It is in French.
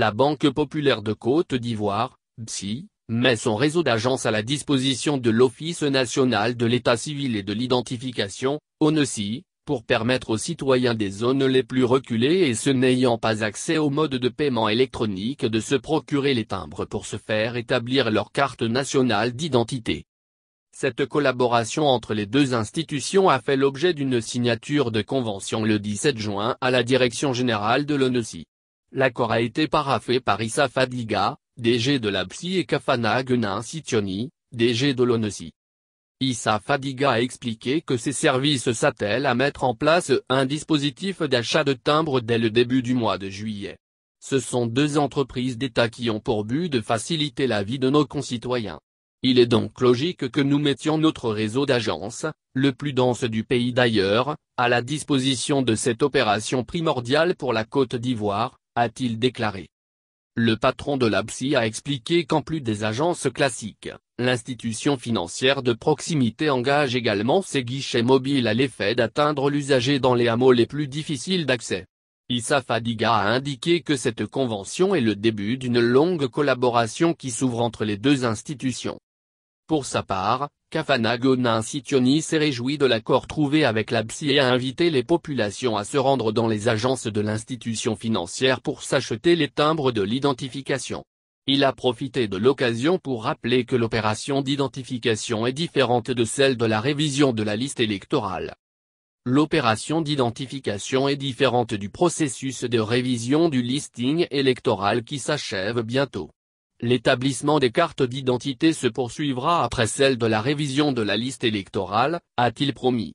La Banque populaire de Côte d'Ivoire, BSI, met son réseau d'agences à la disposition de l'Office national de l'état civil et de l'identification, ONECI, pour permettre aux citoyens des zones les plus reculées et ceux n'ayant pas accès au mode de paiement électronique de se procurer les timbres pour se faire établir leur carte nationale d'identité. Cette collaboration entre les deux institutions a fait l'objet d'une signature de convention le 17 juin à la Direction générale de l'ONECI. L'accord a été paraffé par Issa Fadiga, DG de l'APSI et Kafana Aguna sitioni DG de l'ONESI. Issa Fadiga a expliqué que ses services s'attellent à mettre en place un dispositif d'achat de timbres dès le début du mois de juillet. Ce sont deux entreprises d'État qui ont pour but de faciliter la vie de nos concitoyens. Il est donc logique que nous mettions notre réseau d'agences, le plus dense du pays d'ailleurs, à la disposition de cette opération primordiale pour la Côte d'Ivoire, a-t-il déclaré. Le patron de l'ABSI a expliqué qu'en plus des agences classiques, l'institution financière de proximité engage également ses guichets mobiles à l'effet d'atteindre l'usager dans les hameaux les plus difficiles d'accès. Issa Fadiga a indiqué que cette convention est le début d'une longue collaboration qui s'ouvre entre les deux institutions. Pour sa part, gona Incitioni s'est réjoui de l'accord trouvé avec l'ABSI et a invité les populations à se rendre dans les agences de l'institution financière pour s'acheter les timbres de l'identification. Il a profité de l'occasion pour rappeler que l'opération d'identification est différente de celle de la révision de la liste électorale. L'opération d'identification est différente du processus de révision du listing électoral qui s'achève bientôt. L'établissement des cartes d'identité se poursuivra après celle de la révision de la liste électorale, a-t-il promis.